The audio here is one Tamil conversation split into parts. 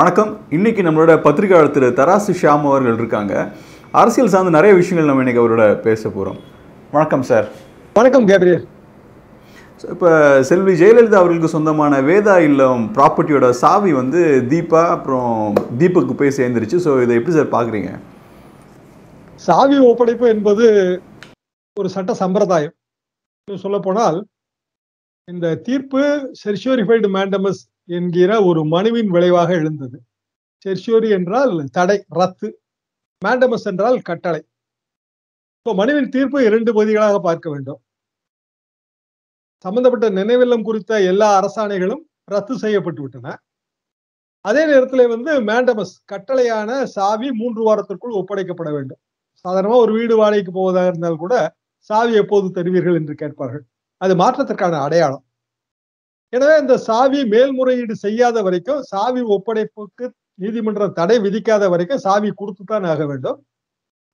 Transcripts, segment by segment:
வணக்கம் இன்றைக்கி நம்மளோட பத்திரிகையாளர் திரு தராசு ஷியாம் அவர்கள் இருக்காங்க அரசியல் சார்ந்த நிறைய விஷயங்கள் நம்ம இன்றைக்கி அவரோட பேச போகிறோம் வணக்கம் சார் வணக்கம் கேப்ரியல் இப்போ செல்வி ஜெயலலிதா அவர்களுக்கு சொந்தமான வேதா இல்லம் ப்ராப்பர்ட்டியோட சாவி வந்து தீபா அப்புறம் தீபக்கு போய் சேர்ந்துருச்சு ஸோ இதை எப்படி சார் பார்க்குறீங்க சாவி ஒப்படைப்பு என்பது ஒரு சட்ட சம்பிரதாயம் சொல்ல போனால் இந்த தீர்ப்பு செர்ஷோரிஃபைடு மேண்டமஸ் என்கிற ஒரு மனுவின் விளைவாக எழுந்தது செர்ஷோரி என்றால் தடை ரத்து மேண்டமஸ் என்றால் கட்டளை இப்போ மனுவின் தீர்ப்பு இரண்டு பகுதிகளாக பார்க்க வேண்டும் சம்பந்தப்பட்ட நினைவில்லம் குறித்த எல்லா அரசாணைகளும் ரத்து செய்யப்பட்டு விட்டன அதே நேரத்தில் வந்து மேண்டமஸ் கட்டளையான சாவி மூன்று வாரத்திற்குள் ஒப்படைக்கப்பட வேண்டும் சாதாரணமா ஒரு வீடு வாடகைக்கு போவதாக இருந்தால் கூட சாவி எப்போது தருவீர்கள் என்று கேட்பார்கள் அது மாற்றத்திற்கான அடையாளம் எனவே இந்த சாவி மேல்முறையீடு செய்யாத வரைக்கும் சாவி ஒப்படைப்புக்கு நீதிமன்றம் தடை விதிக்காத வரைக்கும் சாவி கொடுத்துத்தான் ஆக வேண்டும்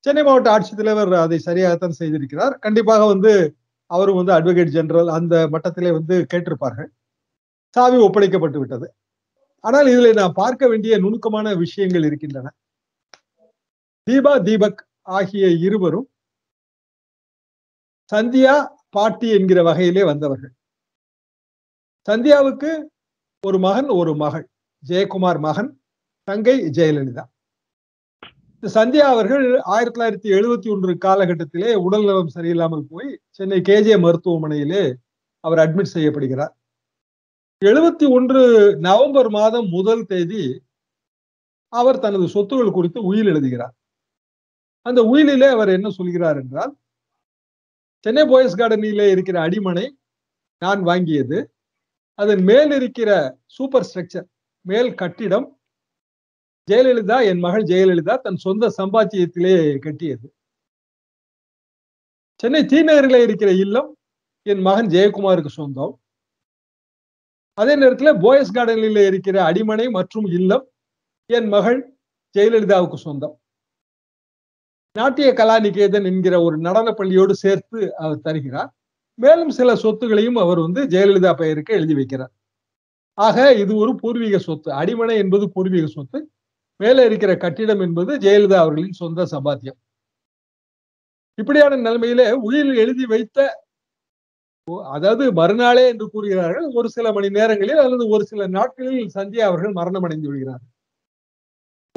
சென்னை மாவட்ட ஆட்சித்தலைவர் அதை சரியாகத்தான் செய்திருக்கிறார் கண்டிப்பாக வந்து அவரும் வந்து அட்வொகேட் ஜெனரல் அந்த மட்டத்திலே வந்து கேட்டிருப்பார்கள் சாவி ஒப்படைக்கப்பட்டு விட்டது ஆனால் இதில் நான் பார்க்க வேண்டிய நுணுக்கமான விஷயங்கள் இருக்கின்றன தீபா தீபக் ஆகிய இருவரும் சந்தியா பாட்டி என்கிற வகையிலே வந்தவர்கள் சந்தியாவுக்கு ஒரு மகன் ஒரு மகள் ஜெயக்குமார் மகன் தங்கை ஜெயலலிதா இந்த சந்தியா அவர்கள் ஆயிரத்தி தொள்ளாயிரத்தி எழுபத்தி ஒன்று காலகட்டத்திலே உடல் நலம் சரியில்லாமல் போய் சென்னை கேஜே மருத்துவமனையிலே அவர் அட்மிட் செய்யப்படுகிறார் எழுபத்தி ஒன்று நவம்பர் மாதம் முதல் தேதி அவர் தனது சொத்துகள் குறித்து உயில் எழுதுகிறார் அந்த உயிலிலே அவர் என்ன சொல்கிறார் என்றால் சென்னை போயஸ் கார்டனிலே இருக்கிற அடிமனை நான் வாங்கியது அது மேல் இருக்கிற சூப்பர் ஸ்ட்ரக்சர் மேல் கட்டிடம் ஜெயலலிதா என் மகள் ஜெயலலிதா தன் சொந்த சம்பாத்தியத்திலே கட்டியது சென்னை தீநகரில் இருக்கிற இல்லம் என் மகன் ஜெயக்குமாருக்கு சொந்தம் அதே நேரத்தில் போயஸ் கார்டனில் இருக்கிற அடிமனை மற்றும் இல்லம் என் மகள் ஜெயலலிதாவுக்கு சொந்தம் நாட்டிய கலாநிகேதன் என்கிற ஒரு நடன பள்ளியோடு சேர்த்து அவர் தருகிறார் மேலும் சில சொத்துகளையும் அவர் வந்து ஜெயலலிதா பெயருக்கு எழுதி வைக்கிறார் ஆக இது ஒரு பூர்வீக சொத்து அடிமனை என்பது பூர்வீக சொத்து மேலே இருக்கிற கட்டிடம் என்பது ஜெயலலிதா அவர்களின் சொந்த சம்பாத்தியம் இப்படியான நிலைமையில உயிரில் எழுதி வைத்த அதாவது மறுநாளே என்று கூறுகிறார்கள் ஒரு சில மணி நேரங்களில் அல்லது ஒரு சில நாட்களில் சந்தியா அவர்கள் மரணம் அடைந்து விடுகிறார்கள்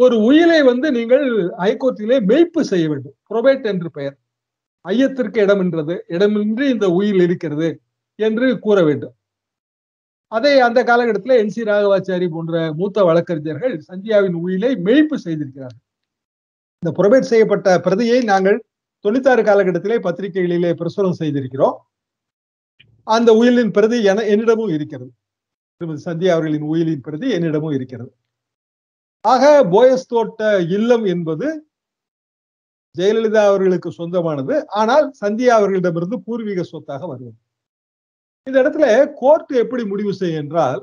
ஒரு உயிலை வந்து நீங்கள் ஹைகோர்ட்டிலே மெய்ப்பு செய்ய வேண்டும் புரொபேட் என்று பெயர் ஐயத்திற்கு இடமின்றது இடமின்றி இந்த உயில் இருக்கிறது என்று கூற வேண்டும் அதை அந்த காலகட்டத்தில் என் சி ராகவாச்சாரி போன்ற மூத்த வழக்கறிஞர்கள் சந்தியாவின் உயிலை மெய்ப்பு செய்திருக்கிறார்கள் இந்த புறமேட் செய்யப்பட்ட பிரதியை நாங்கள் தொண்ணூத்தாறு காலகட்டத்திலே பத்திரிகைகளிலே பிரசுரம் செய்திருக்கிறோம் அந்த உயிலின் பிரதி என என்னிடமும் இருக்கிறது திருமதி சந்தியா அவர்களின் உயிலின் பிரதி என்னிடமும் இருக்கிறது ஆக போயஸ் தோட்ட இல்லம் என்பது ஜெயலலிதா அவர்களுக்கு சொந்தமானது ஆனால் சந்தியா அவர்களிடமிருந்து பூர்வீக சொத்தாக வருவது இந்த இடத்துல கோர்ட் எப்படி முடிவு செய்யும் என்றால்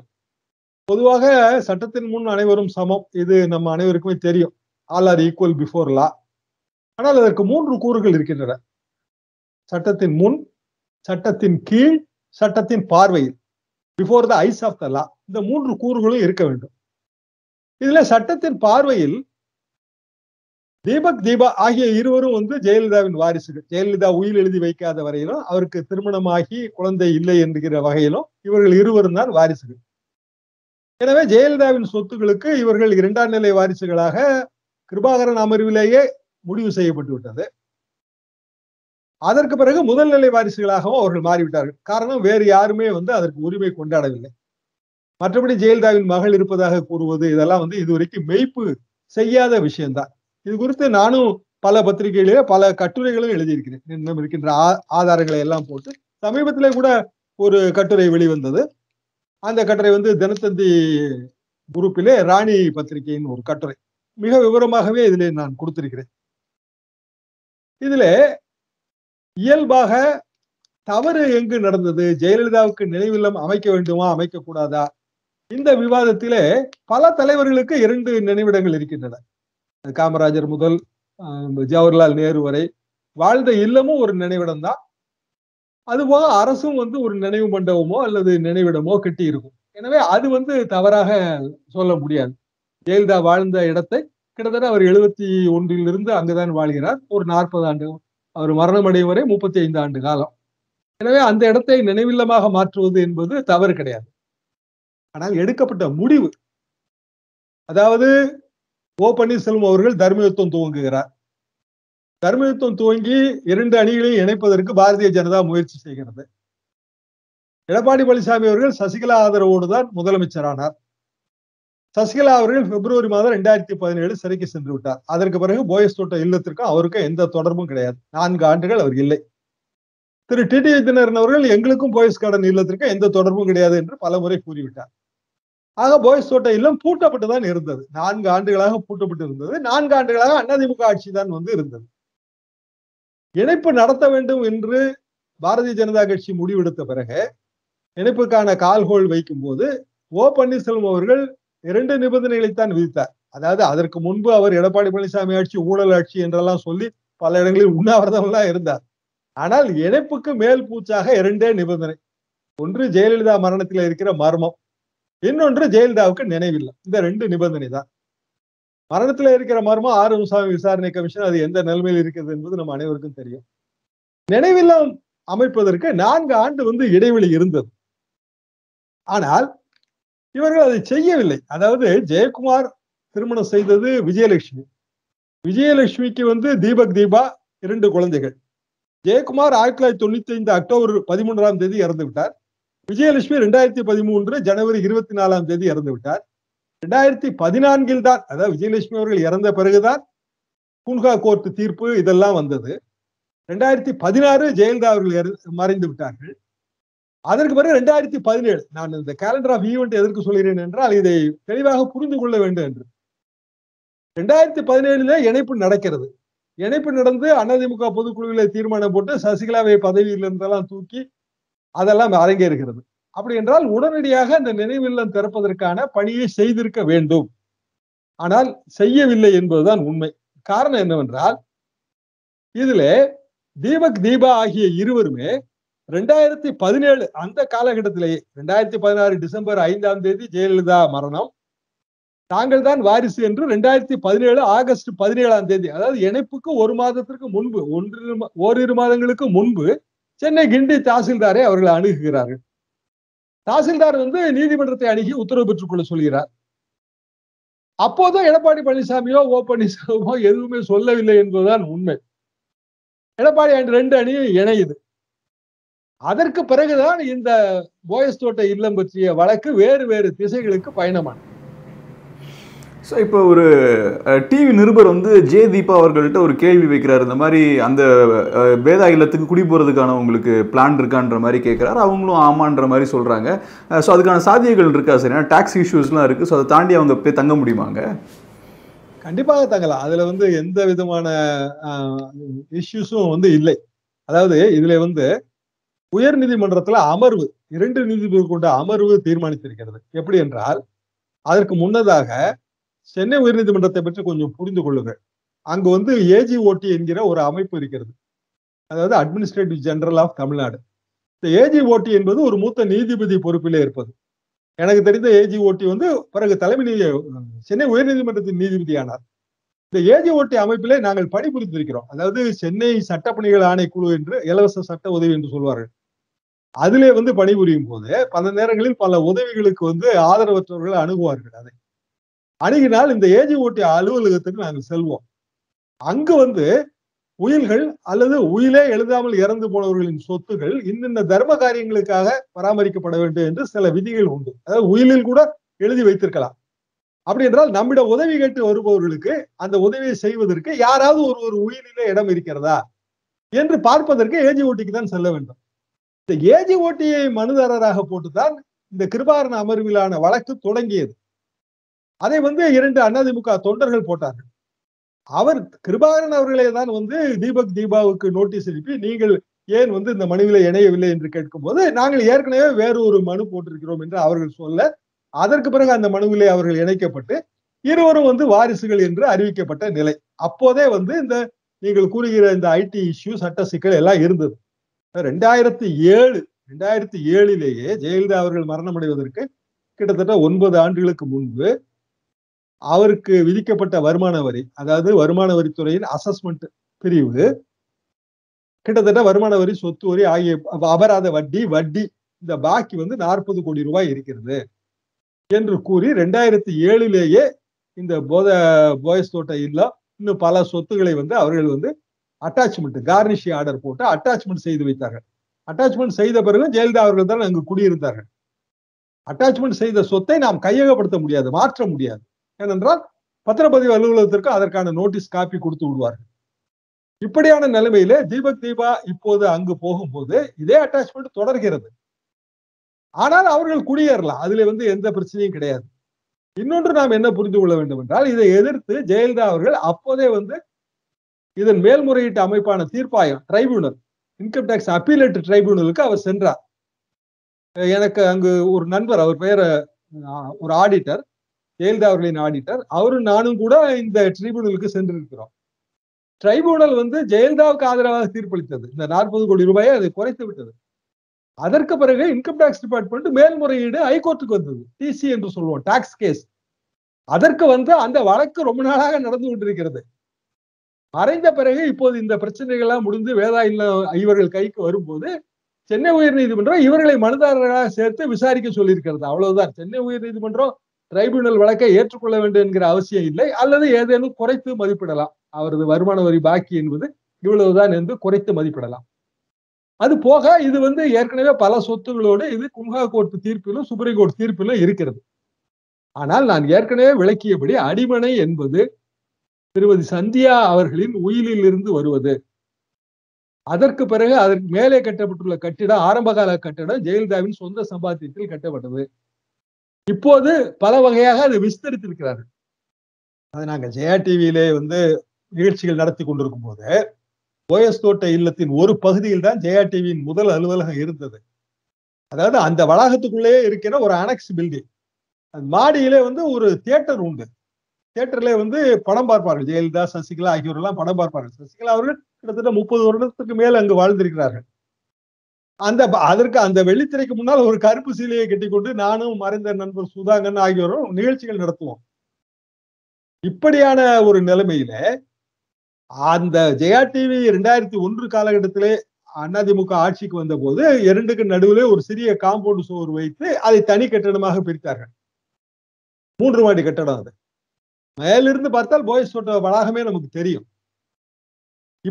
பொதுவாக சட்டத்தின் முன் அனைவரும் சமம் இது நம்ம அனைவருக்குமே தெரியும் all are equal before law ஆனால் அதற்கு மூன்று கூறுகள் இருக்கின்றன சட்டத்தின் முன் சட்டத்தின் கீழ் சட்டத்தின் பார்வையில் before the eyes of the law இந்த மூன்று கூறுகளும் இருக்க வேண்டும் இதுல சட்டத்தின் பார்வையில் தீபக் தீபா ஆகிய இருவரும் வந்து ஜெயலலிதாவின் வாரிசுகள் ஜெயலலிதா உயிர் எழுதி வைக்காத வரையிலும் அவருக்கு திருமணமாகி குழந்தை இல்லை என்கிற வகையிலும் இவர்கள் இருவரும் தான் வாரிசுகள் எனவே ஜெயலலிதாவின் சொத்துகளுக்கு இவர்கள் இரண்டாம் நிலை வாரிசுகளாக கிருபாகரன் அமர்விலேயே முடிவு செய்யப்பட்டு விட்டது அதற்கு பிறகு முதல் நிலை வாரிசுகளாகவும் அவர்கள் மாறிவிட்டார்கள் காரணம் வேறு யாருமே வந்து அதற்கு உரிமை கொண்டாடவில்லை மற்றபடி ஜெயலலிதாவின் மகள் இருப்பதாக கூறுவது இதெல்லாம் வந்து இதுவரைக்கும் மெய்ப்பு செய்யாத விஷயம்தான் இது குறித்து நானும் பல பத்திரிகைகளிலே பல கட்டுரைகளும் எழுதியிருக்கிறேன் இன்னும் இருக்கின்ற ஆதாரங்களை எல்லாம் போட்டு சமீபத்திலே கூட ஒரு கட்டுரை வெளிவந்தது அந்த கட்டுரை வந்து தினத்தந்தி குரூப்பிலே ராணி பத்திரிகையின் ஒரு கட்டுரை மிக விவரமாகவே இதில் நான் கொடுத்திருக்கிறேன் இதுல இயல்பாக தவறு எங்கு நடந்தது ஜெயலலிதாவுக்கு நினைவில்லம் அமைக்க வேண்டுமா அமைக்கக்கூடாதா இந்த விவாதத்திலே பல தலைவர்களுக்கு இரண்டு நினைவிடங்கள் இருக்கின்றன காமராஜர் முதல் ஜவஹர்லால் நேரு வரை வாழ்ந்த இல்லமும் ஒரு நினைவிடம் தான் அதுபோக அரசும் வந்து ஒரு நினைவு மண்டபமோ அல்லது நினைவிடமோ கட்டி இருக்கும் எனவே அது வந்து தவறாக சொல்ல முடியாது ஜெயலலிதா வாழ்ந்த இடத்தை கிட்டத்தட்ட அவர் எழுபத்தி ஒன்றிலிருந்து அங்குதான் வாழ்கிறார் ஒரு நாற்பது ஆண்டு அவர் மரணமடையும் வரை முப்பத்தி ஐந்து ஆண்டு காலம் எனவே அந்த இடத்தை நினைவில்லமாக மாற்றுவது என்பது தவறு கிடையாது ஆனால் எடுக்கப்பட்ட முடிவு அதாவது ஓ பன்னீர்செல்வம் அவர்கள் தர்மயுத்தம் துவங்குகிறார் தர்மயுத்தம் துவங்கி இரண்டு அணிகளையும் இணைப்பதற்கு பாரதிய ஜனதா முயற்சி செய்கிறது எடப்பாடி பழனிசாமி அவர்கள் சசிகலா ஆதரவோடு தான் முதலமைச்சரானார் சசிகலா அவர்கள் பிப்ரவரி மாதம் ரெண்டாயிரத்தி பதினேழு சிறைக்கு சென்று விட்டார் அதற்கு பிறகு போயஸ் தோட்ட இல்லத்திற்கும் அவருக்கும் எந்த தொடர்பும் கிடையாது நான்கு ஆண்டுகள் அவர் இல்லை திரு டி டி தினரன் அவர்கள் எங்களுக்கும் போயஸ் கார்டன் இல்லத்திற்கும் எந்த தொடர்பும் கிடையாது என்று பல முறை கூறிவிட்டார் ஆக போய் தோட்ட பூட்டப்பட்டு தான் இருந்தது நான்கு ஆண்டுகளாக பூட்டப்பட்டு இருந்தது நான்கு ஆண்டுகளாக அதிமுக ஆட்சி தான் வந்து இருந்தது இணைப்பு நடத்த வேண்டும் என்று பாரதிய ஜனதா கட்சி முடிவெடுத்த பிறகு இணைப்புக்கான கால்கோள் வைக்கும் போது ஓ பன்னீர்செல்வம் அவர்கள் இரண்டு நிபந்தனைகளைத்தான் விதித்தார் அதாவது அதற்கு முன்பு அவர் எடப்பாடி பழனிசாமி ஆட்சி ஊழல் ஆட்சி என்றெல்லாம் சொல்லி பல இடங்களில் உண்ணாவிரதம்லாம் இருந்தார் ஆனால் இணைப்புக்கு மேல் பூச்சாக இரண்டே நிபந்தனை ஒன்று ஜெயலலிதா மரணத்தில் இருக்கிற மர்மம் இன்னொன்று ஜெயலலிதாவுக்கு நினைவில்லை இந்த ரெண்டு நிபந்தனை தான் மரணத்துல இருக்கிற மர்மம் ஆறு சாமி விசாரணை கமிஷன் அது எந்த நிலைமையில் இருக்கிறது என்பது நம்ம அனைவருக்கும் தெரியும் நினைவில்லம் அமைப்பதற்கு நான்கு ஆண்டு வந்து இடைவெளி இருந்தது ஆனால் இவர்கள் அதை செய்யவில்லை அதாவது ஜெயக்குமார் திருமணம் செய்தது விஜயலட்சுமி விஜயலட்சுமிக்கு வந்து தீபக் தீபா இரண்டு குழந்தைகள் ஜெயக்குமார் ஆயிரத்தி தொள்ளாயிரத்தி தொண்ணூத்தி ஐந்து அக்டோபர் பதிமூன்றாம் தேதி இறந்து விட்டார் விஜயலட்சுமி ரெண்டாயிரத்தி பதிமூன்று ஜனவரி இருபத்தி நாலாம் தேதி இறந்து விட்டார் ரெண்டாயிரத்தி பதினான்கில் தான் அதாவது விஜயலட்சுமி அவர்கள் இறந்த பிறகுதான் கூன்கா கோர்ட்டு தீர்ப்பு இதெல்லாம் வந்தது ரெண்டாயிரத்தி பதினாறு ஜெயலலிதா அவர்கள் மறைந்து விட்டார்கள் அதற்கு பிறகு ரெண்டாயிரத்தி பதினேழு நான் இந்த கேலண்டர் ஆஃப் ஈவெண்ட் எதற்கு சொல்கிறேன் என்றால் இதை தெளிவாக புரிந்து கொள்ள வேண்டும் என்று ரெண்டாயிரத்தி பதினேழுல இணைப்பு நடக்கிறது இணைப்பு நடந்து அதிமுக பொதுக்குழுவில் தீர்மானம் போட்டு சசிகலாவை பதவியிலிருந்தெல்லாம் தூக்கி அதெல்லாம் அரங்கேறுகிறது அப்படி என்றால் உடனடியாக அந்த நினைவில்லம் திறப்பதற்கான பணியை செய்திருக்க வேண்டும் ஆனால் செய்யவில்லை என்பதுதான் உண்மை காரணம் என்னவென்றால் இதுல தீபக் தீபா ஆகிய இருவருமே ரெண்டாயிரத்தி பதினேழு அந்த காலகட்டத்திலேயே ரெண்டாயிரத்தி பதினாறு டிசம்பர் ஐந்தாம் தேதி ஜெயலலிதா மரணம் தாங்கள் தான் வாரிசு என்று ரெண்டாயிரத்தி பதினேழு ஆகஸ்ட் பதினேழாம் தேதி அதாவது இணைப்புக்கு ஒரு மாதத்திற்கு முன்பு ஒன்று ஓரிரு மாதங்களுக்கு முன்பு சென்னை கிண்டி தாசில்தாரை அவர்களை அணுகுகிறார்கள் தாசில்தார் வந்து நீதிமன்றத்தை அணுகி உத்தரவு பெற்றுக்கொள்ள சொல்கிறார் அப்போதும் எடப்பாடி பழனிசாமியோ ஓ பன்னீர்செல்வமோ எதுவுமே சொல்லவில்லை என்பதுதான் உண்மை எடப்பாடி அணி ரெண்டு அணியும் இணையுது அதற்கு பிறகுதான் இந்த போயஸ் தோட்ட இல்லம் பற்றிய வழக்கு வேறு வேறு திசைகளுக்கு பயணமானது ஸோ இப்போ ஒரு டிவி நிருபர் வந்து ஜே தீபா அவர்கள்ட்ட ஒரு கேள்வி வைக்கிறார் இந்த மாதிரி அந்த வேதா இல்லத்துக்கு குடி போகிறதுக்கான உங்களுக்கு பிளான் இருக்கான்ற மாதிரி கேட்குறாரு அவங்களும் ஆமான்ற மாதிரி சொல்கிறாங்க ஸோ அதுக்கான சாத்தியங்கள் இருக்கா சரியா டேக்ஸ் இஷ்யூஸ்லாம் இருக்குது ஸோ அதை தாண்டி அவங்க போய் தங்க முடியுமாங்க கண்டிப்பாக தங்கலாம் அதில் வந்து எந்த விதமான இஷ்யூஸும் வந்து இல்லை அதாவது இதில் வந்து உயர் நீதிமன்றத்தில் அமர்வு இரண்டு நீதிபதி கொண்ட அமர்வு தீர்மானித்திருக்கிறது எப்படி என்றால் அதற்கு முன்னதாக சென்னை உயர்நீதிமன்றத்தை பற்றி கொஞ்சம் புரிந்து கொள்ளுங்கள் அங்கு வந்து ஏஜிஓடி என்கிற ஒரு அமைப்பு இருக்கிறது அதாவது அட்மினிஸ்ட்ரேட்டிவ் ஜெனரல் ஆஃப் தமிழ்நாடு இந்த ஏஜிஓடி என்பது ஒரு மூத்த நீதிபதி பொறுப்பிலே இருப்பது எனக்கு தெரிந்த ஏஜிஓடி வந்து பிறகு தலைமை நீதி சென்னை உயர்நீதிமன்றத்தின் நீதிபதியானார் இந்த ஏஜிஓடி அமைப்பிலே நாங்கள் பணிபுரிந்திருக்கிறோம் அதாவது சென்னை சட்டப்பணிகள் ஆணைக்குழு என்று இலவச சட்ட உதவி என்று சொல்வார்கள் அதிலே வந்து பணிபுரியும் போது பல நேரங்களில் பல உதவிகளுக்கு வந்து ஆதரவற்றவர்கள் அணுகுவார்கள் அதை அணுகினால் இந்த ஏஜி ஓட்டி அலுவலகத்துக்கு நாங்கள் செல்வோம் அங்கு வந்து உயிர்கள் அல்லது உயிலே எழுதாமல் இறந்து போனவர்களின் சொத்துகள் இன்னின்ன தர்ம காரியங்களுக்காக பராமரிக்கப்பட வேண்டும் என்று சில விதிகள் உண்டு அதாவது உயிலில் கூட எழுதி வைத்திருக்கலாம் அப்படி என்றால் நம்மிட உதவி கேட்டு வருபவர்களுக்கு அந்த உதவியை செய்வதற்கு யாராவது ஒரு ஒரு உயிரிலே இடம் இருக்கிறதா என்று பார்ப்பதற்கு ஏஜி ஓட்டிக்கு தான் செல்ல வேண்டும் இந்த ஏஜி ஓட்டியை மனுதாரராக போட்டுதான் இந்த கிருபாரண அமர்விலான வழக்கு தொடங்கியது அதை வந்து இரண்டு அதிமுக தொண்டர்கள் போட்டார்கள் அவர் கிருபாகரன் அவர்களே தான் வந்து தீபக் தீபாவுக்கு நோட்டீஸ் அனுப்பி நீங்கள் ஏன் வந்து இந்த மனுவில இணையவில்லை என்று கேட்கும்போது நாங்கள் ஏற்கனவே வேறு ஒரு மனு போட்டிருக்கிறோம் என்று அவர்கள் சொல்ல அதற்கு பிறகு அந்த மனுவிலே அவர்கள் இணைக்கப்பட்டு இருவரும் வந்து வாரிசுகள் என்று அறிவிக்கப்பட்ட நிலை அப்போதே வந்து இந்த நீங்கள் கூறுகிற இந்த ஐடி இஷ்யூ சட்ட சிக்கல் எல்லாம் இருந்தது ரெண்டாயிரத்தி ஏழு ரெண்டாயிரத்தி ஏழிலேயே ஜெயலலிதா அவர்கள் மரணமடைவதற்கு கிட்டத்தட்ட ஒன்பது ஆண்டுகளுக்கு முன்பு அவருக்கு விதிக்கப்பட்ட வருமான வரி அதாவது வருமான வரித்துறையின் அசஸ்மெண்ட் பிரிவு கிட்டத்தட்ட வருமான வரி சொத்து வரி ஆகிய அபராத வட்டி வட்டி இந்த பாக்கி வந்து நாற்பது கோடி ரூபாய் இருக்கிறது என்று கூறி ரெண்டாயிரத்தி ஏழுலேயே இந்த போத போயஸ் தோட்டம் இல்லம் இன்னும் பல சொத்துக்களை வந்து அவர்கள் வந்து அட்டாச்மெண்ட் கார்னிஷி ஆர்டர் போட்டு அட்டாச்மெண்ட் செய்து வைத்தார்கள் அட்டாச்மெண்ட் செய்த பிறகு ஜெயலலிதா அவர்கள் தான் அங்கு குடியிருந்தார்கள் அட்டாச்மெண்ட் செய்த சொத்தை நாம் கையகப்படுத்த முடியாது மாற்ற முடியாது ஏனென்றால் பத்திரப்பதிவு அலுவலகத்திற்கு அதற்கான நோட்டீஸ் காப்பி கொடுத்து விடுவார்கள் இப்படியான நிலைமையில தீபக் தீபா இப்போது அங்கு போகும்போது இதே அட்டாச்மெண்ட் தொடர்கிறது ஆனால் அவர்கள் குடியேறலாம் அதுல வந்து எந்த பிரச்சனையும் கிடையாது இன்னொன்று நாம் என்ன புரிந்து கொள்ள வேண்டும் என்றால் இதை எதிர்த்து ஜெயலலிதா அவர்கள் அப்போதே வந்து இதன் மேல்முறையீட்டு அமைப்பான தீர்ப்பாயம் டிரைபியூனல் இன்கம் டேக்ஸ் அப்பீலேட் டிரைபியூனலுக்கு அவர் சென்றார் எனக்கு அங்கு ஒரு நண்பர் அவர் பெயர் ஒரு ஆடிட்டர் ஜெயலலிதா அவர்களின் நாடிட்டார் அவரும் நானும் கூட இந்த ட்ரிபியூனலுக்கு சென்றிருக்கிறோம் ட்ரைபியூனல் வந்து ஜெயலலிதாவுக்கு ஆதரவாக தீர்ப்பளித்தது இந்த நாற்பது கோடி ரூபாயை அதை குறைத்து விட்டது அதற்கு பிறகு இன்கம் டாக்ஸ் டிபார்ட்மெண்ட் மேல்முறையீடு ஹைகோர்ட்டுக்கு வந்தது டிசி என்று சொல்லுவோம் டாக்ஸ் கேஸ் அதற்கு வந்து அந்த வழக்கு ரொம்ப நாளாக நடந்து கொண்டிருக்கிறது மறைந்த பிறகு இப்போது இந்த பிரச்சனைகள்லாம் முடிந்து வேதா இல்ல இவர்கள் கைக்கு வரும்போது சென்னை உயர் நீதிமன்றம் இவர்களை மனுதாரர்களாக சேர்த்து விசாரிக்க சொல்லியிருக்கிறது அவ்வளவுதான் சென்னை உயர் நீதிமன்றம் டிரைபியூனல் வழக்கை ஏற்றுக்கொள்ள வேண்டும் என்கிற அவசியம் இல்லை அல்லது ஏதேனும் குறைத்து மதிப்பிடலாம் அவரது வருமான வரி பாக்கி என்பது இவ்வளவுதான் என்று குறைத்து மதிப்பிடலாம் அது போக இது வந்து ஏற்கனவே பல சொத்துகளோடு இது கும்ஹா கோர்ட் தீர்ப்பிலும் சுப்ரீம் கோர்ட் தீர்ப்பிலும் இருக்கிறது ஆனால் நான் ஏற்கனவே விளக்கியபடி அடிமனை என்பது திருமதி சந்தியா அவர்களின் உயிலில் இருந்து வருவது அதற்கு பிறகு அதற்கு மேலே கட்டப்பட்டுள்ள கட்டிடம் ஆரம்பகால கட்டிடம் ஜெயலலிதாவின் சொந்த சம்பாத்தியத்தில் கட்டப்பட்டது இப்போது பல வகையாக அது விஸ்தரித்திருக்கிறார்கள் அது நாங்கள் ஜெயா டிவியிலே வந்து நிகழ்ச்சிகள் நடத்தி கொண்டிருக்கும் போது ஓஎஸ் தோட்ட இல்லத்தின் ஒரு பகுதியில் தான் ஜெயா டிவியின் முதல் அலுவலகம் இருந்தது அதாவது அந்த வளாகத்துக்குள்ளேயே இருக்கிற ஒரு அனெக்ஸ் பில்டிங் அது மாடியிலே வந்து ஒரு தியேட்டர் உண்டு தியேட்டர்ல வந்து படம் பார்ப்பார்கள் ஜெயலலிதா சசிகலா ஆகியோரெல்லாம் படம் பார்ப்பார்கள் சசிகலா அவர்கள் கிட்டத்தட்ட முப்பது வருடத்துக்கு மேல் அங்கு வாழ்ந்திருக்கிறார்கள் அந்த அதற்கு அந்த வெள்ளித்திரைக்கு முன்னால் ஒரு கருப்பு சீலையை கட்டி கொண்டு நானும் மறைந்த நண்பர் சுதாங்கன் ஆகியோரும் நிகழ்ச்சிகள் நடத்துவோம் இப்படியான ஒரு நிலைமையில அந்த ஜெயா டிவி ரெண்டாயிரத்தி ஒன்று காலகட்டத்திலே அதிமுக ஆட்சிக்கு வந்த போது இரண்டுக்கு நடுவில் ஒரு சிறிய காம்பவுண்ட் சோர் வைத்து அதை தனி கட்டடமாக பிரித்தார்கள் மூன்று மாடி கட்டடம் அது மேலிருந்து பார்த்தால் போயஸ் சொல்ற வளாகமே நமக்கு தெரியும்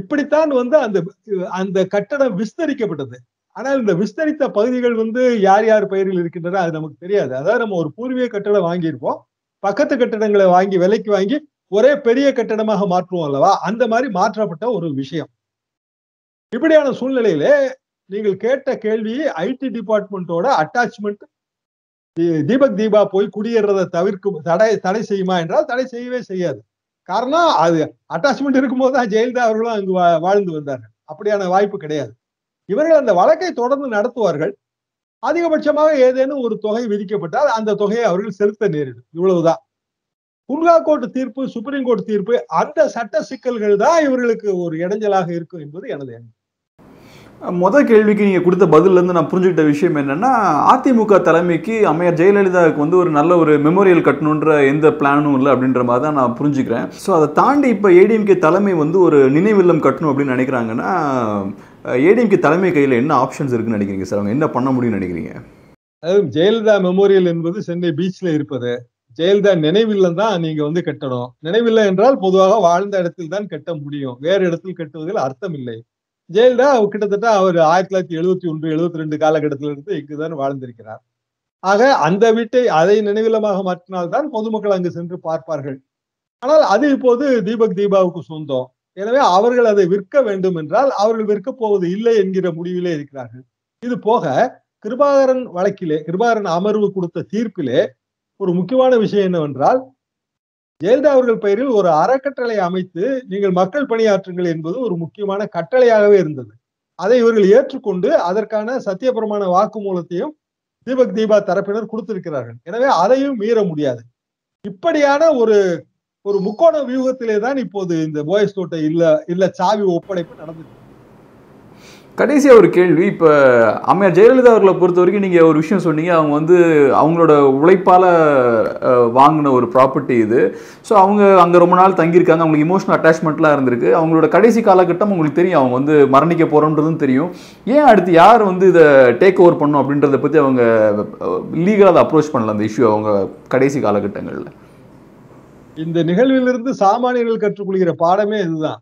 இப்படித்தான் வந்து அந்த அந்த கட்டடம் விஸ்தரிக்கப்பட்டது ஆனால் இந்த விஸ்தரித்த பகுதிகள் வந்து யார் யார் பெயரில் இருக்கின்றன அது நமக்கு தெரியாது அதாவது நம்ம ஒரு பூர்வீக கட்டடம் வாங்கியிருப்போம் பக்கத்து கட்டடங்களை வாங்கி விலைக்கு வாங்கி ஒரே பெரிய கட்டடமாக மாற்றுவோம் அல்லவா அந்த மாதிரி மாற்றப்பட்ட ஒரு விஷயம் இப்படியான சூழ்நிலையிலே நீங்கள் கேட்ட கேள்வி ஐடி டிபார்ட்மெண்ட்டோட அட்டாச்மெண்ட் தீபக் தீபா போய் குடியேறதை தவிர்க்கும் தடை தடை செய்யுமா என்றால் தடை செய்யவே செய்யாது காரணம் அது அட்டாச்மெண்ட் இருக்கும்போது தான் ஜெயலலிதா அவர்களும் அங்கு வாழ்ந்து வந்தார்கள் அப்படியான வாய்ப்பு கிடையாது இவர்கள் அந்த வழக்கை தொடர்ந்து நடத்துவார்கள் அதிகபட்சமாக ஏதேனும் ஒரு தொகை விதிக்கப்பட்டால் அந்த தொகையை அவர்கள் செலுத்த நேரிடும் இவ்வளவுதான் குன்கா கோர்ட் தீர்ப்பு சுப்ரீம் கோர்ட் தீர்ப்பு அந்த சட்ட சிக்கல்கள் தான் இவர்களுக்கு ஒரு இடைஞ்சலாக இருக்கும் என்பது எனது எண்ணம் மொதல் கேள்விக்கு நீங்கள் கொடுத்த இருந்து நான் புரிஞ்சுக்கிட்ட விஷயம் என்னென்னா அதிமுக தலைமைக்கு அமையர் ஜெயலலிதாவுக்கு வந்து ஒரு நல்ல ஒரு மெமோரியல் கட்டணுன்ற எந்த பிளானும் இல்லை அப்படின்ற மாதிரி தான் நான் புரிஞ்சுக்கிறேன் ஸோ அதை தாண்டி இப்போ ஏடிஎம்கே தலைமை வந்து ஒரு நினைவில்லம் கட்டணும் அப்படின்னு நினைக்கிறாங்கன்னா ஏடிஎம்கே தலைமை கையில் என்ன ஆப்ஷன்ஸ் இருக்குன்னு நினைக்கிறீங்க சார் அவங்க என்ன பண்ண முடியும்னு நினைக்கிறீங்க அதுவும் ஜெயலலிதா மெமோரியல் என்பது சென்னை பீச்சில் இருப்பது ஜெயலலிதா நினைவில்லம் தான் நீங்க வந்து கட்டணும் நினைவில்லை என்றால் பொதுவாக வாழ்ந்த இடத்தில் தான் கட்ட முடியும் வேறு இடத்தில் கட்டுவதில் அர்த்தம் இல்லை ஜெயலலிதா கிட்டத்தட்ட அவர் ஆயிரத்தி தொள்ளாயிரத்தி எழுபத்தி ஒன்று எழுபத்தி ரெண்டு காலகட்டத்திலிருந்து இங்குதான் வாழ்ந்திருக்கிறார் ஆக அந்த வீட்டை அதை நினைவிலமாக மாற்றினால்தான் பொதுமக்கள் அங்கு சென்று பார்ப்பார்கள் ஆனால் அது இப்போது தீபக் தீபாவுக்கு சொந்தம் எனவே அவர்கள் அதை விற்க வேண்டும் என்றால் அவர்கள் விற்க போவது இல்லை என்கிற முடிவிலே இருக்கிறார்கள் இது போக கிருபாகரன் வழக்கிலே கிருபாகரன் அமர்வு கொடுத்த தீர்ப்பிலே ஒரு முக்கியமான விஷயம் என்னவென்றால் ஜெயலலிதா அவர்கள் பெயரில் ஒரு அறக்கட்டளை அமைத்து நீங்கள் மக்கள் பணியாற்றுங்கள் என்பது ஒரு முக்கியமான கட்டளையாகவே இருந்தது அதை இவர்கள் ஏற்றுக்கொண்டு அதற்கான சத்தியபிரமான வாக்குமூலத்தையும் தீபக் தீபா தரப்பினர் கொடுத்திருக்கிறார்கள் எனவே அதையும் மீற முடியாது இப்படியான ஒரு ஒரு முக்கோண வியூகத்திலே தான் இப்போது இந்த போயஸ் தோட்ட இல்ல இல்ல சாவி ஒப்படைப்பு நடந்துச்சு கடைசியாக ஒரு கேள்வி இப்போ அம்மையா ஜெயலலிதா அவர்களை பொறுத்த வரைக்கும் நீங்கள் ஒரு விஷயம் சொன்னீங்க அவங்க வந்து அவங்களோட உழைப்பால் வாங்கின ஒரு ப்ராப்பர்ட்டி இது ஸோ அவங்க அங்கே ரொம்ப நாள் தங்கியிருக்காங்க அவங்களுக்கு இமோஷனல் அட்டாச்மெண்ட்லாம் இருந்திருக்கு அவங்களோட கடைசி காலகட்டம் உங்களுக்கு தெரியும் அவங்க வந்து மரணிக்க போகிறோன்றதும் தெரியும் ஏன் அடுத்து யார் வந்து இதை டேக் ஓவர் பண்ணும் அப்படின்றத பற்றி அவங்க லீகலாக அதை அப்ரோச் பண்ணல அந்த இஷ்யூ அவங்க கடைசி காலகட்டங்களில் இந்த நிகழ்விலிருந்து சாமானியர்கள் கற்றுக்கொள்கிற பாடமே இதுதான்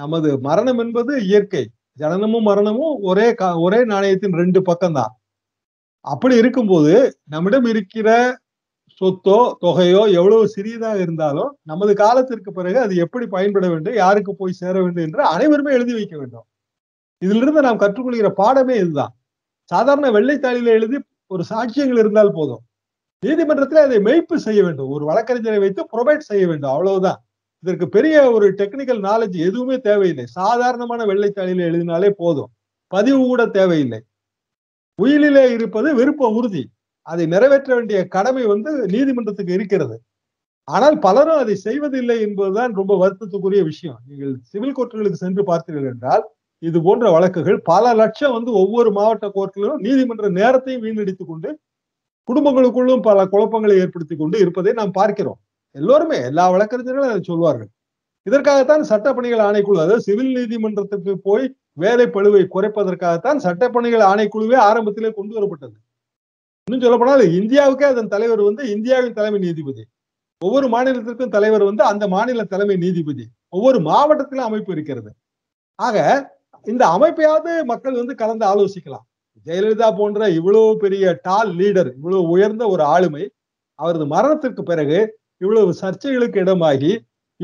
நமது மரணம் என்பது இயற்கை ஜனனமும் மரணமும் ஒரே ஒரே நாணயத்தின் ரெண்டு பக்கம்தான் அப்படி இருக்கும்போது நம்மிடம் இருக்கிற சொத்தோ தொகையோ எவ்வளவு சிறியதாக இருந்தாலும் நமது காலத்திற்கு பிறகு அது எப்படி பயன்பட வேண்டும் யாருக்கு போய் சேர வேண்டும் என்று அனைவருமே எழுதி வைக்க வேண்டும் இதிலிருந்து நாம் கற்றுக்கொள்கிற பாடமே இதுதான் சாதாரண வெள்ளைத்தாளியில எழுதி ஒரு சாட்சியங்கள் இருந்தால் போதும் நீதிமன்றத்தில் அதை மெய்ப்பு செய்ய வேண்டும் ஒரு வழக்கறிஞரை வைத்து ப்ரொவைட் செய்ய வேண்டும் அவ்வளவுதான் இதற்கு பெரிய ஒரு டெக்னிக்கல் நாலேஜ் எதுவுமே தேவையில்லை சாதாரணமான வெள்ளைத்தாளியில் எழுதினாலே போதும் பதிவு கூட தேவையில்லை உயிலிலே இருப்பது விருப்ப உறுதி அதை நிறைவேற்ற வேண்டிய கடமை வந்து நீதிமன்றத்துக்கு இருக்கிறது ஆனால் பலரும் அதை செய்வதில்லை என்பதுதான் ரொம்ப வருத்தத்துக்குரிய விஷயம் நீங்கள் சிவில் கோர்ட்டுகளுக்கு சென்று பார்த்தீர்கள் என்றால் இது போன்ற வழக்குகள் பல லட்சம் வந்து ஒவ்வொரு மாவட்ட கோர்ட்டிலும் நீதிமன்ற நேரத்தையும் வீணடித்துக் கொண்டு குடும்பங்களுக்குள்ளும் பல குழப்பங்களை ஏற்படுத்தி கொண்டு இருப்பதை நாம் பார்க்கிறோம் எல்லோருமே எல்லா வழக்கறிஞர்களும் அதை சொல்வார்கள் இதற்காகத்தான் சட்டப்பணிகள் ஆணைக்குழு அதாவது சிவில் நீதிமன்றத்துக்கு போய் வேலை பழுவை குறைப்பதற்காகத்தான் சட்டப்பணிகள் பணிகள் ஆணைக்குழுவே ஆரம்பத்திலே கொண்டு வரப்பட்டது இன்னும் சொல்லப்போனால் இந்தியாவுக்கே அதன் தலைவர் வந்து இந்தியாவின் தலைமை நீதிபதி ஒவ்வொரு மாநிலத்திற்கும் தலைவர் வந்து அந்த மாநில தலைமை நீதிபதி ஒவ்வொரு மாவட்டத்திலும் அமைப்பு இருக்கிறது ஆக இந்த அமைப்பையாவது மக்கள் வந்து கலந்து ஆலோசிக்கலாம் ஜெயலலிதா போன்ற இவ்வளவு பெரிய டால் லீடர் இவ்வளவு உயர்ந்த ஒரு ஆளுமை அவரது மரணத்திற்கு பிறகு இவ்வளவு சர்ச்சைகளுக்கு இடமாகி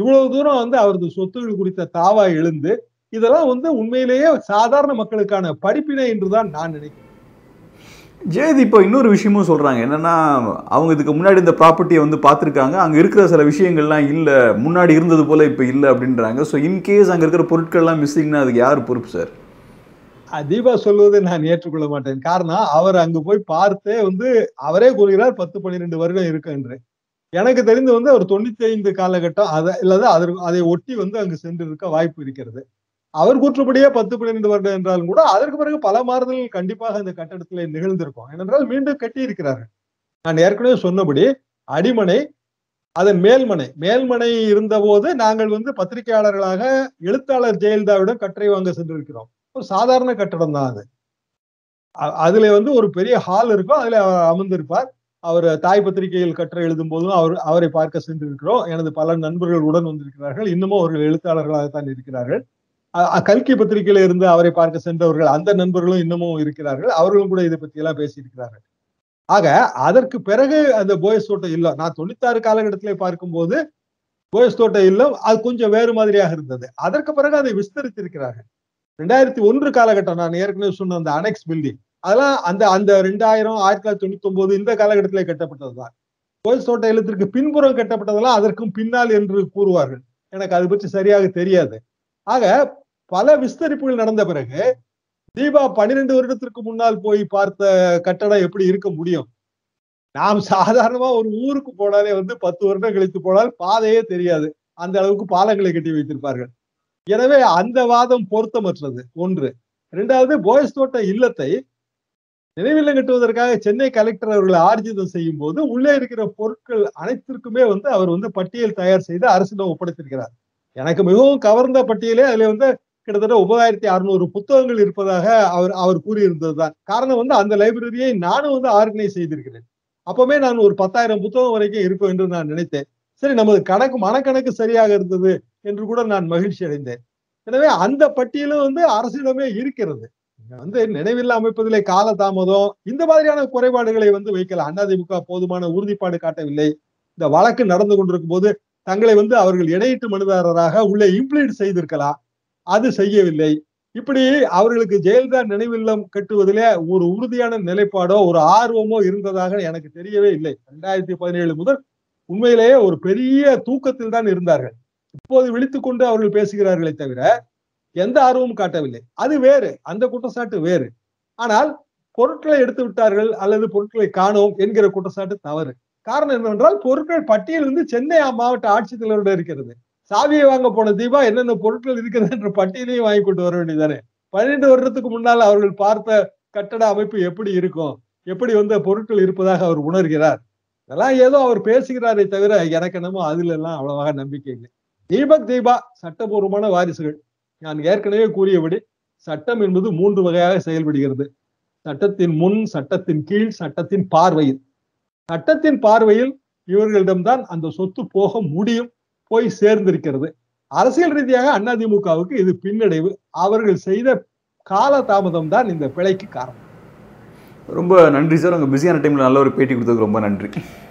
இவ்வளவு தூரம் வந்து அவரது சொத்துகள் குறித்த தாவா எழுந்து இதெல்லாம் வந்து உண்மையிலேயே சாதாரண மக்களுக்கான படிப்பினை என்றுதான் நான் நினைக்கிறேன் ஜெயதி இப்போ இன்னொரு விஷயமும் சொல்கிறாங்க என்னன்னா அவங்க இதுக்கு முன்னாடி இந்த ப்ராப்பர்ட்டியை வந்து பார்த்துருக்காங்க அங்கே இருக்கிற சில விஷயங்கள்லாம் இல்லை முன்னாடி இருந்தது போல் இப்போ இல்லை அப்படின்றாங்க ஸோ இன்கேஸ் அங்கே இருக்கிற பொருட்கள்லாம் மிஸ்ஸிங்னா அதுக்கு யார் பொறுப்பு சார் தீபா சொல்வதை நான் ஏற்றுக்கொள்ள மாட்டேன் காரணம் அவர் அங்கு போய் பார்த்தே வந்து அவரே கூறுகிறார் பத்து பன்னிரெண்டு வருடம் இருக்க என்று எனக்கு தெரிந்து வந்து அவர் தொண்ணூத்தி ஐந்து காலகட்டம் அதை இல்லாத அதற்கு அதை ஒட்டி வந்து அங்கு சென்றிருக்க வாய்ப்பு இருக்கிறது அவர் கூற்றுப்படியே பத்து பன்னிரெண்டு வருடம் என்றாலும் கூட அதற்கு பிறகு பல மாறுதல்கள் கண்டிப்பாக அந்த கட்டடத்துல நிகழ்ந்திருக்கும் ஏனென்றால் மீண்டும் கட்டி இருக்கிறார்கள் நான் ஏற்கனவே சொன்னபடி அடிமனை அதன் மேல்மனை மேல்மனை இருந்தபோது நாங்கள் வந்து பத்திரிகையாளர்களாக எழுத்தாளர் ஜெயலலிதாவிடம் கட்டுரை வாங்க சென்றிருக்கிறோம் ஒரு சாதாரண கட்டடம் தான் அது அதுல வந்து ஒரு பெரிய ஹால் இருக்கும் அதுல அவர் அமர்ந்திருப்பார் அவர் தாய் பத்திரிகையில் கற்ற எழுதும் போதும் அவர் அவரை பார்க்க சென்றிருக்கிறோம் எனது பல நண்பர்கள் உடன் வந்திருக்கிறார்கள் இன்னமும் அவர்கள் எழுத்தாளர்களாகத்தான் இருக்கிறார்கள் கல்கி பத்திரிகையில இருந்து அவரை பார்க்க சென்றவர்கள் அந்த நண்பர்களும் இன்னமும் இருக்கிறார்கள் அவர்களும் கூட இதை பத்தி எல்லாம் பேசியிருக்கிறார்கள் ஆக அதற்கு பிறகு அந்த போயஸ் தோட்டம் இல்லம் நான் தொண்ணூத்தாறு காலகட்டத்திலே பார்க்கும்போது போயஸ் தோட்டம் இல்லம் அது கொஞ்சம் வேறு மாதிரியாக இருந்தது அதற்கு பிறகு அதை விஸ்தரித்திருக்கிறார்கள் ரெண்டாயிரத்தி ஒன்று காலகட்டம் நான் ஏற்கனவே சொன்ன அந்த அனெக்ஸ் பில்டிங் அதெல்லாம் அந்த அந்த ரெண்டாயிரம் ஆயிரத்தி தொள்ளாயிரத்தி தொண்ணூத்தி ஒன்பது இந்த காலகட்டத்திலே கட்டப்பட்டதுதான் கோயில் தோட்ட எழுத்திற்கு பின்புறம் கட்டப்பட்டதெல்லாம் அதற்கும் பின்னால் என்று கூறுவார்கள் எனக்கு அதை பற்றி சரியாக தெரியாது ஆக பல விஸ்தரிப்புகள் நடந்த பிறகு தீபா பன்னிரெண்டு வருடத்திற்கு முன்னால் போய் பார்த்த கட்டடம் எப்படி இருக்க முடியும் நாம் சாதாரணமா ஒரு ஊருக்கு போனாலே வந்து பத்து வருடம் கழித்து போனால் பாதையே தெரியாது அந்த அளவுக்கு பாலங்களை கட்டி வைத்திருப்பார்கள் எனவே அந்த வாதம் பொருத்தமற்றது ஒன்று இரண்டாவது போயஸ் தோட்ட இல்லத்தை நினைவில் கட்டுவதற்காக சென்னை கலெக்டர் அவர்களை ஆர்ஜிதம் செய்யும் போது உள்ளே இருக்கிற பொருட்கள் அனைத்திற்குமே வந்து அவர் வந்து பட்டியல் தயார் செய்து அரசிடம் ஒப்படைத்திருக்கிறார் எனக்கு மிகவும் கவர்ந்த பட்டியலே அதுல வந்து கிட்டத்தட்ட ஒன்பதாயிரத்தி அறுநூறு புத்தகங்கள் இருப்பதாக அவர் அவர் கூறியிருந்ததுதான் காரணம் வந்து அந்த லைப்ரரியை நானும் வந்து ஆர்கனைஸ் செய்திருக்கிறேன் அப்பவுமே நான் ஒரு பத்தாயிரம் புத்தகம் வரைக்கும் இருப்போம் என்று நான் நினைத்தேன் சரி நமது கணக்கு மனக்கணக்கு சரியாக இருந்தது என்று கூட நான் மகிழ்ச்சி அடைந்தேன் எனவே அந்த பட்டியலும் வந்து அரசிடமே இருக்கிறது வந்து நினைவில் அமைப்பதிலே கால தாமதம் இந்த மாதிரியான குறைபாடுகளை வந்து வைக்கல அதிமுக போதுமான உறுதிப்பாடு காட்டவில்லை இந்த வழக்கு நடந்து கொண்டிருக்கும் போது தங்களை வந்து அவர்கள் இடையீட்டு மனுதாரராக உள்ளே இம்ப்ளீட் செய்திருக்கலாம் அது செய்யவில்லை இப்படி அவர்களுக்கு ஜெயலலிதா நினைவில்லம் கட்டுவதிலே ஒரு உறுதியான நிலைப்பாடோ ஒரு ஆர்வமோ இருந்ததாக எனக்கு தெரியவே இல்லை ரெண்டாயிரத்தி பதினேழு முதல் உண்மையிலேயே ஒரு பெரிய தூக்கத்தில் தான் இருந்தார்கள் இப்போது விழித்துக்கொண்டு அவர்கள் பேசுகிறார்களே தவிர எந்த ஆர்வமும் காட்டவில்லை அது வேறு அந்த குற்றச்சாட்டு வேறு ஆனால் பொருட்களை எடுத்து விட்டார்கள் அல்லது பொருட்களை காணோம் என்கிற குற்றச்சாட்டு தவறு காரணம் என்னவென்றால் பொருட்கள் பட்டியல் வந்து சென்னை மாவட்ட ஆட்சித்தலைவரோட இருக்கிறது சாவியை வாங்க போன தீபா என்னென்ன பொருட்கள் இருக்கிறது என்ற பட்டியலையும் வாங்கி கொண்டு வர வேண்டியதானே பன்னெண்டு வருடத்துக்கு முன்னால் அவர்கள் பார்த்த கட்டட அமைப்பு எப்படி இருக்கும் எப்படி வந்த பொருட்கள் இருப்பதாக அவர் உணர்கிறார் இதெல்லாம் ஏதோ அவர் பேசுகிறாரே தவிர எனக்கு என்னமோ அதுல எல்லாம் அவ்வளவாக நம்பிக்கை இல்லை தீபக் தீபா சட்டபூர்வமான வாரிசுகள் நான் ஏற்கனவே கூறியபடி சட்டம் என்பது மூன்று வகையாக செயல்படுகிறது சட்டத்தின் முன் சட்டத்தின் கீழ் சட்டத்தின் பார்வையில் சட்டத்தின் பார்வையில் இவர்களிடம்தான் அந்த சொத்து போக முடியும் போய் சேர்ந்திருக்கிறது அரசியல் ரீதியாக அதிமுகவுக்கு இது பின்னடைவு அவர்கள் செய்த கால தாமதம் தான் இந்த பிழைக்கு காரணம் ரொம்ப நன்றி சார் உங்க பிஸியான டைம்ல நல்ல ஒரு பேட்டி கொடுத்ததுக்கு ரொம்ப நன்றி